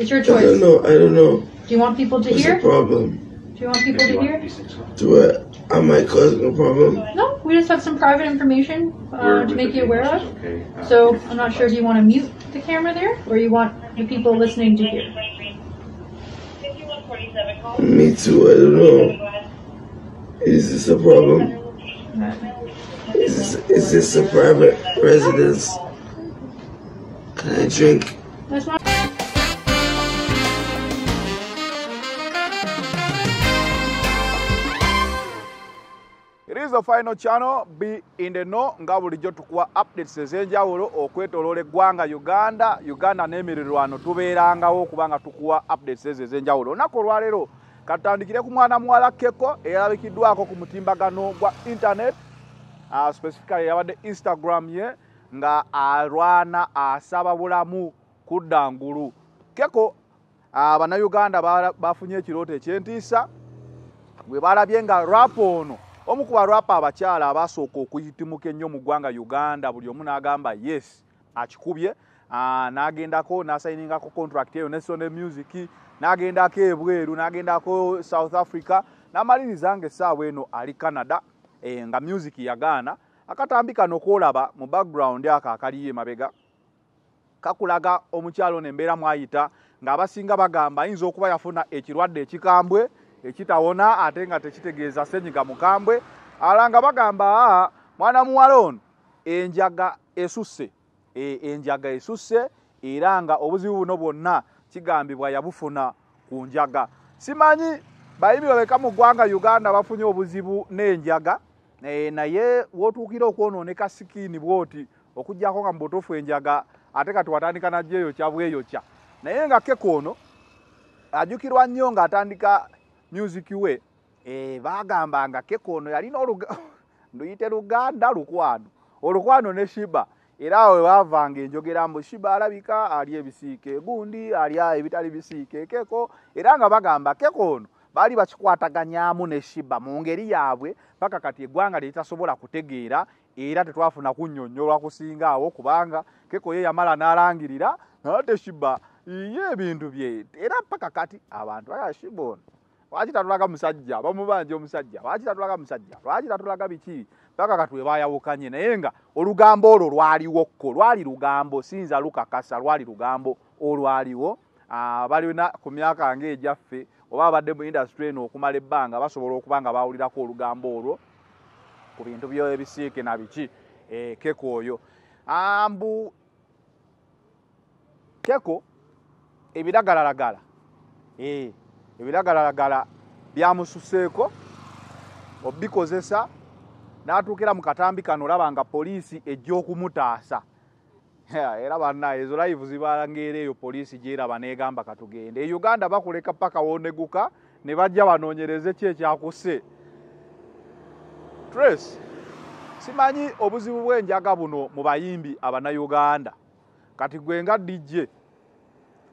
It's your choice. I don't know. I don't know. Do you want people to What's hear? The problem. Do you want people to hear? Do it. I might cause a problem. No, we just have some private information uh, to make you aware of. Okay. Uh, so I'm not sure. Do you want to mute the camera there, or you want the people listening to hear? Me too. I don't know. Is this a problem? Is this, is this a private residence? Can I drink? That's is the final channel be in the know nga bulijjo tukuwa updates ezenjawulo okwetoloola eggwanga uganda uganda n'emirirwano tubeerangawo kubanga tukuwa updates ezo ezenjawulo olunaku olwaleero katutandikire ku mwana muwala keko eyalabikiddwako ku mutimbagano gwa internet uh, specifically yabadde instagram ye nga alwana asaba bulamu kuddangulu keko abannayuganda ah, uh, bafunye ekirooto ekyentiisa bwe balabye nga rap ono omu ku balwapa abakyala abasooka okuyitimuka ennyo mu ggwanga uganda buli omu n'agamba yes akikubye n'agendako n'asayiningako contract eyo ne sone music n'agendako ebweru n'agendako south africa n'amalirizanga essaawa eno ali canada eh, nga music yagaana akatambi kano koolaba mu background ako akaliye mabega kakulaga omukyalo n'embeera mwayita ng'abasinga bagamba ayinza okuba yafuna ekirwadde ekikambwe ekitawona ate nga tekitegeeza senyiga mukambwe ala nga bagamba mwana muwala ono enjaga esuse e, enjaga esuse era nga obuzibu buno bwonna kigambibwa yabufuna ku njaga simanyi bayimbi babeka mu ggwanga uganda bafunye obuzibu n'enjaga e, naye wootuukira okwonooneka sikiini bwoti okugjako nga mubutuufu enjaga ate kati watandika najyo eyokya bweyokya naye nga keko ono ajukirwa nnyo ngaatandika music we eh, bagamba nga keko ono yalina nduyite luganda lukwano olukwano ne shiba era awo webavanga enjogera mbu shiba alabika ali ebisiike gundi ali ebitali bisiike keko era nga bagamba keko ono baali bakikwataganyamu ne shiba mu ngeri yaabwe paka kati eggwanga lyeritasobola kutegeera era tetwafuna kunnyonnyolwa kusinga awo kubanga keko ye yamala n'alangirira naate shiba ye ebintu bye era paka kati abantu aya shiba ono lwaki tatulaga musajja bamubanja omusajja lwaki tatulaga musajja lwaki tatulaga biki paka katwebayawukanye naye nga olugambo olwo lwaliwo kko lwali lugambo sinza lukakasa lwali lugambo olwaliwo ah, balina ku myaka ngaegyaffe oba abadde mu industry eno okumala ebbanga basobola okuba nga bawulirako olugambo olwo ku bintu byebisiike na biki eh, keko oyo ah, mbu keko ebiragalaragala eh, ebiragalalagala byamususeeko obikozesa n'atuukira mu katambi kano olaba nga poliisi ejja okumutaasa era banna ezo laivu zibalangaera eyo poliisi gyeraba negamba katugende e uganda bakuleka paka woneguka ne bajja banoonyereze ki ekyakuse trace simanyi obuzibu bw'enjaga buno mu bayimbi abannayuganda kati gwenga dijje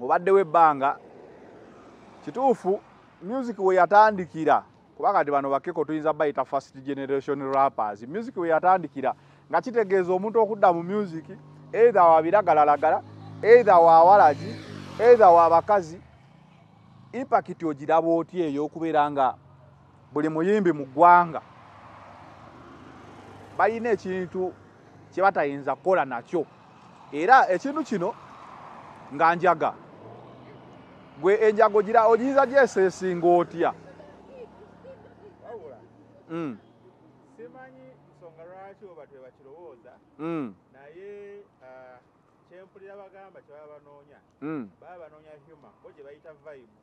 obaddewo ebbanga kituufu music weyatandikira kubanga ti bano bakeko tuyinza bayita first generation rappers music weyatandikira nga kitegeeza omuntu okudda mu music either wabiragalalagala either wawalagi either wabakazi impakiti ogiraba oti eyokubeera nga buli muyimbi mu ggwanga balina ekintu kyebatayinza kukola nakyo era ekintu kino nga njaga gwe enjago gira ogiyiza gy esesinga otya hmm. simanyi nsonga lwaki oba twebakirowooza hmm. naye uh, kyempulira bagamba kyebaa banoonya hmm. baa banoonya huma bo gye bayita vaibu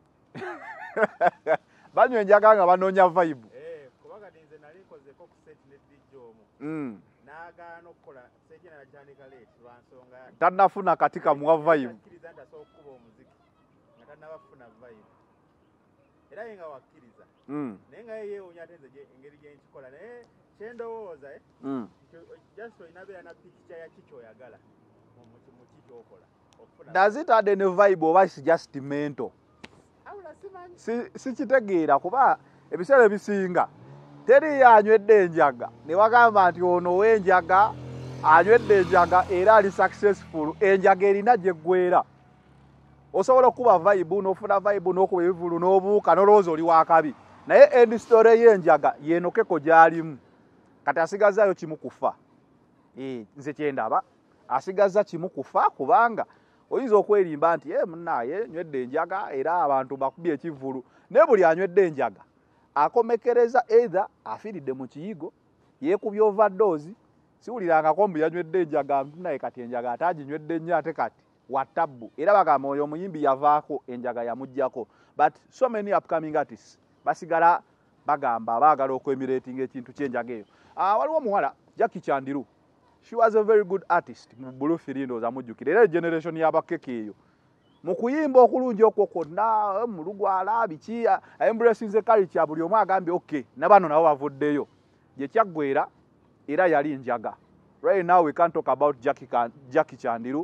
banywa enjaga nga banoonya vaibu eh, kubanga ninze nali nkozeko ku senti nedijja omu n'agaana okukola senti nalagitandika leeti lwa nsonga tannafuna kati kamuwa vaibu tanabafuna vibe era yenga wakkiriza mm. naye nga yeyeewonya ate nze engeri gyenkikola naye kyendowooza eh, mm. just oyinabeera na pikica yaki kyoyagala muki kyokola does it add any vibe oba is just mental sikitegeera kuba ebiseera ebisinga teriyo anywedde enjaga newagamba nti ono owenjaga anywedde enjaga era ali successful enjaga erina gyeggwera osobola okuba vaibu nofuna vaibu nokuba ebivulu nobuuka nolowooza oli wakabi naye endisitore yenjaga yenokeko gyalimu kati asigazayo kimu kufa e, nze kyendaba asigaza kimu kufa kubanga oyinza okwerimba nti eh, munaye nywedde enjaga era abantu bakubye ekivulu naye buli anywedde enjaga akomekereza eitha afiridde mu kiyigo yekubya ovadoozi siwulirangako mbu yanywedde enjaga naye kati enjaga ataginywedde nnyo ate kati watabu era bagamba oyo omuyimbi yavaako enjaga yamugjako but so many upcoming artists basigala bagamba baagala okwemiratinga ekintu kyenjaga eyo ah, waliwo omuwala jacki kyandiru she was a very good artist mu bulufiri ndooza mujjukira era egeneration yabakeke eyo mu kuyimba okulungi okwo kwonna eh, mulugwala biki ah, embrasing the carri kya buli omu agambye ok nabano nabo bavuddeyo gyekyaggwera era yali njaga right now we can talk about jacki kyandiru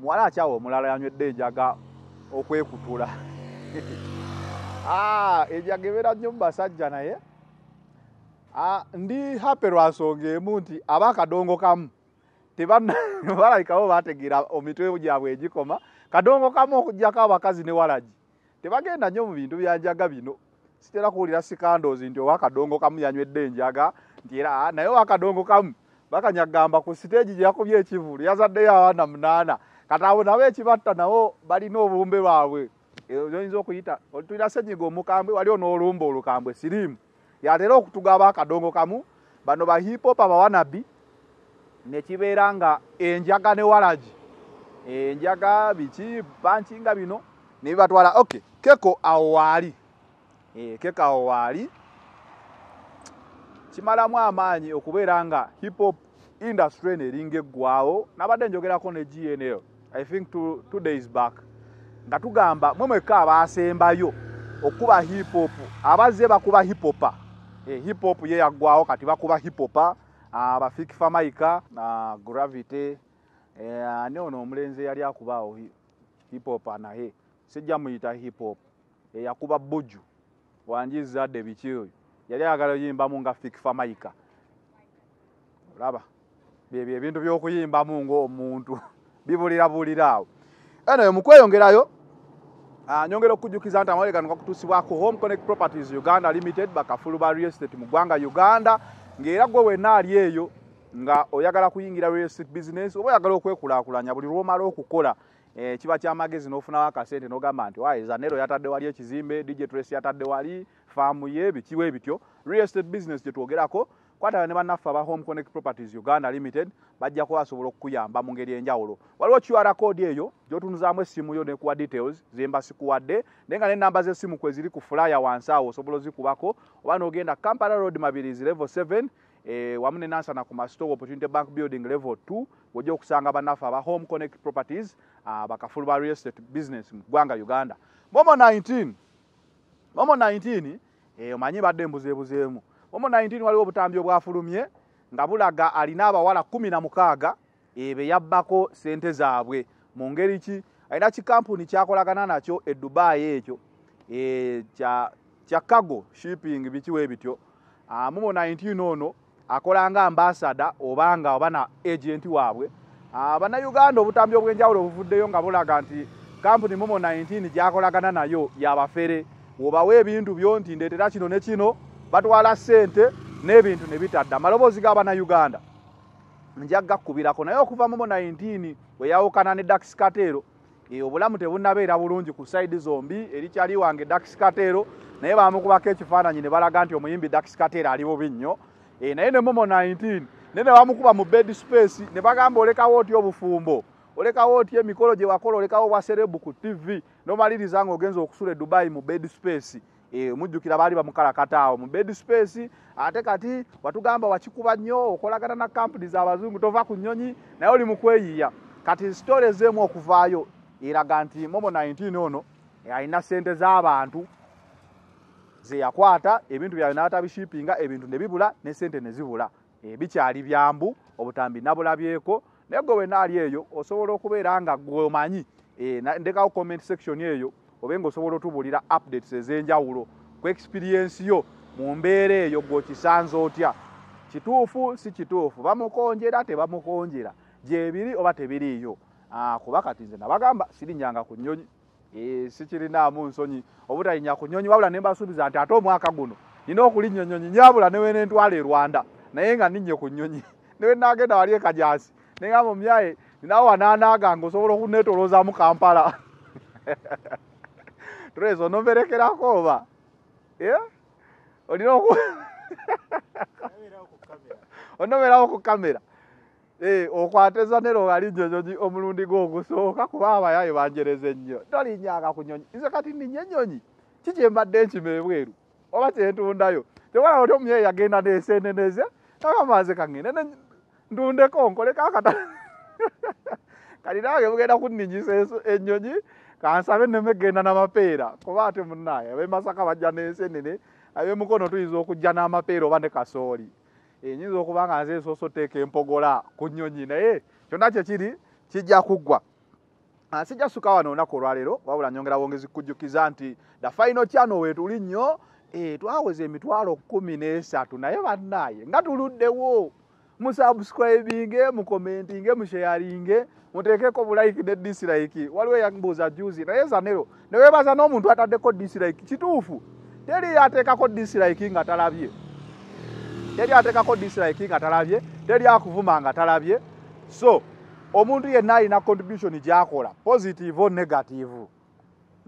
muwala akyawe omulala yanywedde enjaga okwekutula ah, enjaga ebeera nnyo mu basajja naye ah, ndi hape lwansonga emu nti abakadongo kamu balabikabo bategeera emitwe gyabwe egikoma kadongo kamu okugyako abakazi ne walagi tebagenda nnyo mu bintu byanjaga bino sitera kuwulira sikandozi nti owakadongo kamu yanywedde enjaga nti era ah, naye owakadongo kamu bakanyagamba ku siteegi gyeyakubye ekivulu yazaddeyo awaana munaana kati awo nabo ekibatta nawo balina obumbe bwabwe oyinza okuyita otuyira senyiga omukambwe waliwo n'olumba olukambwe sirimu yatera okutugaba akadongo kamu bano bahipop abawanabi nekibeera nga enjaga ne waragi enjaga biki bancinga bino nebibatwala ok keko awo waali e, keko awo waali kimalamu amaanyi okubeera nga hipop industry eno eringa eggwawo nabadde njogerako ne gnl i think two, two days back nga tugamba mwemweka abasembayo okuba hiphop abaze bakuba hiphopa e, eh, hiphop yeyagwawo kati bakuba hiphopa abafikifa ah, mayika na ah, gravity eh, e, ani ono omulenzi eyali akubaawo hiphopa naye sijja muyita hiphop eyakuba eh, bujju wanjizadde biki oyo yali ayagala oyimbamu nga fikifa mayika olaba byebyo ebintu by'okuyimbamu ngaomuntu bibulirabulira awo anyway mukweyongerayo ah, nyongera okukujukiza nti amawulire gano gakutuusibwako home connect properties uganda limited bakafulu ba real estate mu ggwanga uganda ng'era gwe wenna ali eyo nga oyagala kuyingira real estate business oba oyagala okwekulaakulanya buli lwomala okukola eh, kiba kyamagezi n'ofunawo akasente n'ogamba nti waizanero yatadde wali ekizimbe digitress yatadde wali faamu ye bikiwo ebityo real estate business gye twogerako kwatana ne bannaffe aba home connect properties uganda limited bajja kuba asobola okukuyamba mu ngeri enjawulo waliwo kiwara koodi eyo gyotunuzaamu essimu yo nekuwa details zemba sikuwadde naye nga nenamba z'essimu kweziri ku fulaya wansi awo osobola ozikubako oba n'ogenda kampala road mabirizi level 7 eh, wamu ne nansana ku mastoe opportunity bank building level 2 wojja okusanga bannaffe aba home connect properties ah, bakafulu ba real estate business mu ggwanga uganda momo 19 momo 19 eh, omanyi badde embuzeebuzeemu omu 19 waliwo obutambi obwafulumye nga bulaga alina abawala 16 ebe yabbako sente zaabwe mu ngeri ki alina kikampuni kyakolagana nakyo edubaayi ekyo e, kya, kya cargo shipping bikiwe bityo mu 19 ono akolanga ambasada obanga obana agent waabwe bannayuganda obutambi obwenjawulo obuvuddeyo nga bulaga nti kampuni mumo 19 gyakolagana nayo yabafere obawa ebintu byo nti ndeetera kino ne kino batwala sente n'ebintu nebitadda amaloboozi gabanauganda njagakubirako naye okuva mu 19 bwe yawukana ne dakis katero obulamu tebunabeera bulungi ku saidi zombi erikyali wange dakis katero naye bamukubako ekifaananyi nebalaga nti omuyimbi dakis katero ali bubi nnyo e, naye ne momo 19 naye nebamukuba mu bed space nebagamba olekawo otya obufumbo olekawo otya emikolo gye wakola olekawo obwaserebu ku tv nomaliriza nga ogenza okusula edubayi mu bed space Eh, mujjukira baali bamukalakata awo mu bed space ate kati watugamba wakikuba nnyo okolagana na kampuni z'abazungu tova ku nnyonyi naye oli mukweyiya kati sitoori ezeemu okuvaayo eraga nti momo 19 ono alina sente z'abantu zeyakwata ebintu byabwe n'atabishippinga ebintu ne bibula ne sente ne zibula eh, bikyali byambu obutambi nabulabyeko naye gwe wenaali eyo osobola okubeera nga gwomanyi eh, ndekawo comment section eyo oba ngaosobola otubuulira updates ezenjawulo ku experiensi yo mu mbeera eyo gweokisanza otya kituufu si kituufu bamukonjera tebamukonjera gyebiri oba tebiriiyo ah, kuba kati nze nabagamba sirinyanga ku nyonyi eh, sikirinaamu nsonyi obutalinya ku nyonyi wabula nembasuubiza nti ate omwaka guno nina okulinya enyonyi nyabula newenentwala e rwanda naye nga ninye ku nyonyi newenagenda wali ekajasi naye nga mumyaye ninawo wananaganga osobola okunetoloozamu kampala preso non vere kera kova ya oni no ku ono vera ku kamera eh okwate zanero gali jojo ji omulundi go guso ka kuba abaya ibanjereze nyo toli nyaga kunyonyi ize kati ni nyenyonyi chiche mbadde chime bweru oba tentu ndayo tewala oto mye yagenda de seneneze taka maze kangene ndunde konkole kakata kadira ge bugeda kunnyi sese enyonyi kansabe nemugenda namapeera kuba ate munaye abemasaka bajja nensenene abemukono tuyinza okujja namapeera oba ne kasooli e, nyinza okuba nga nze esoosa oteeka empogola ku nnyonyi naye kyonna kyekiri kijja kuggwa sijja suka wano olunaku olwaleero wabula nyongera bwongezi kujjukiza nti dafaino kyano wetuli nnyo e, twaweza emitwalo kumi n'esatu naye bannaye nga tuluddewo musabusikuraibinge mukomentinge musheyaringe mutekeko bulaiki ne disiraiki waliwo yambuza juzi naye zanero newebaza n'omuntu ataddeko disiraiki kituufu teri yatekako disiraiki nga talabye teri atekako disiraiki nga talabye teri akuvuma nga talabye so omuntu yenna alina contribution gyakola positive o negative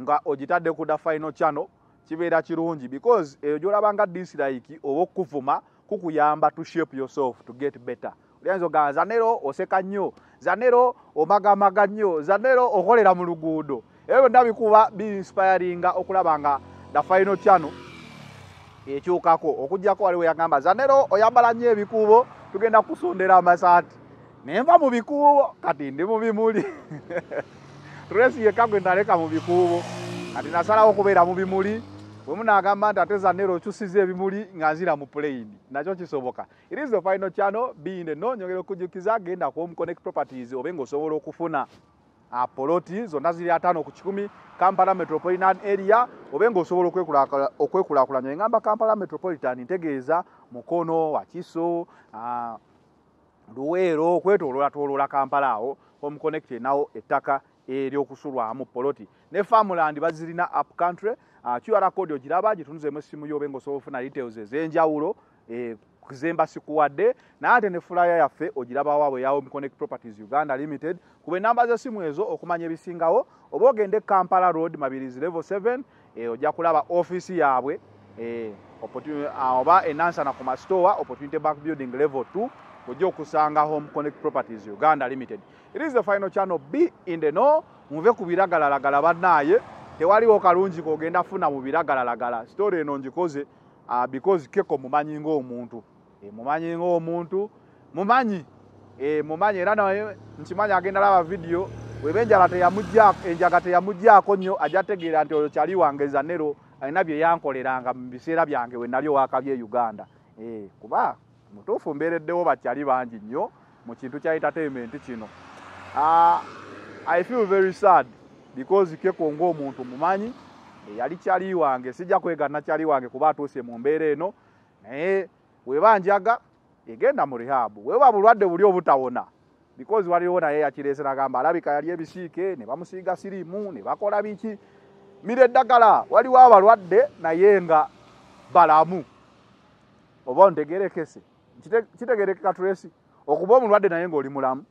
nga ogitadde ku da final channel kibeera kirungi because eyo gyolabanga disiraiki oba okuvuma kukuyamba to shape yourself to get better olyanza ogamba zanero oseka nnyo zanero omagamaga nnyo zanero okolera mu luguudo ebyo byonna bikuba biinspiringa okulaba nga the final channel ekyukako okugjako waliwe yagamba zanero oyambala nnyo ebikuubo tugenda kusondera amasaati nenva mu bikuubo kati ndi mu bimuli tresi yekagwe ndaleka mu bikuubo kati nasalawo okubeera mu bimuli wemunagamba nti ate zanero okyusiza ebimuli nga nzira mu pulaini nakyo kisoboka erizo final chano binde no nyongera okujukiza genda kuomuconnect properties obe nga osobola okufuna ah, poloti zonna ziri ataano ku kikumi kampala metropolitan area obe nga osobola okwekulakulanya egamba kampala metropolitan ntegeeza mukono wakiso ah, luweero okwetoloolatoloola kampala awo omuconnect enawo ettaka ery'okusulwamu poloti ne farmland bazirina up country Ah, qr code ogiraba gitunuzemu essimu yoba ngaosobola ofuna details ezenjawulo eh, zemba sikuwadde naye ate ne fulaya yaffe ogiraba waabwe yawo miconnect properties uganda limited kuba enamba z'essimu ezo okumanya ebisingawo oba ogende kampala road mabirizi level 7 eh, ojja kulaba ofiisi yaabwe eh, ah, oba enansana ku mastowa opportunity bank building level 2 ojja okusanga home connect properties uganda limited it is the final channel b in the no muve ku biragalalagala bannaaye tewaliwo kalungi kogenda funa mu biragalalagala sitoori eno ngikoze uh, because keko mumanyi ngaomuntu eh, mumanyi ngaomuntu mumanyi eh, mumanyi era nkimanyi agenda laba vidiyo weba enjala enjaga teyamugjako nnyo ajategeera nti oyo kyali wangeza nero alina bye yankoleranga mu biseera byange we nali owaka bye e uganda eh, kuba mutuufu mbeereddewo bakyali bangi nnyo mu kintu kya entertainment kino ah, i feel very sad because keko ngo omuntu mumanyi eh, yali kyali wange sijja kwegana kyali wange kuba atuuse mu mbeera eno naye webanjaga egenda mu rehabu weba bulwadde buli obutawona because waliwo naye yakireese nagamba alabika yali ebisiike ne bamusiiga sirimu ne bakola biki mira eddagala waliwo abalwadde naye nga balamu oba ntegerekese kitegerekeka tresi okuba omulwadde naye ngaoli mulamu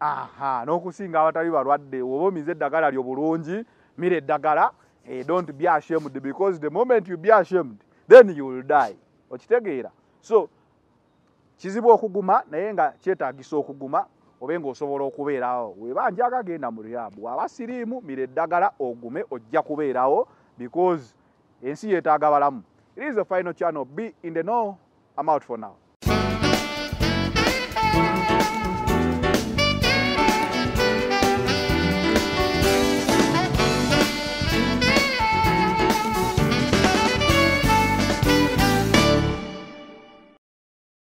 aha n'okusinga abatali balwadde oba omize eddagala lyo bulungi mira eddagala eh, don't be ashamed because the moment you be ashamed then you will die okitegeera so kizibu okuguma naye nga kyetagisa okuguma obe ngaosobola okubeerawo weba njaga genda mu riabu aba siriimu mira eddagala ogume ojja kubeerawo because ensi yetaaga balamu it is the final channel be in the no amout for now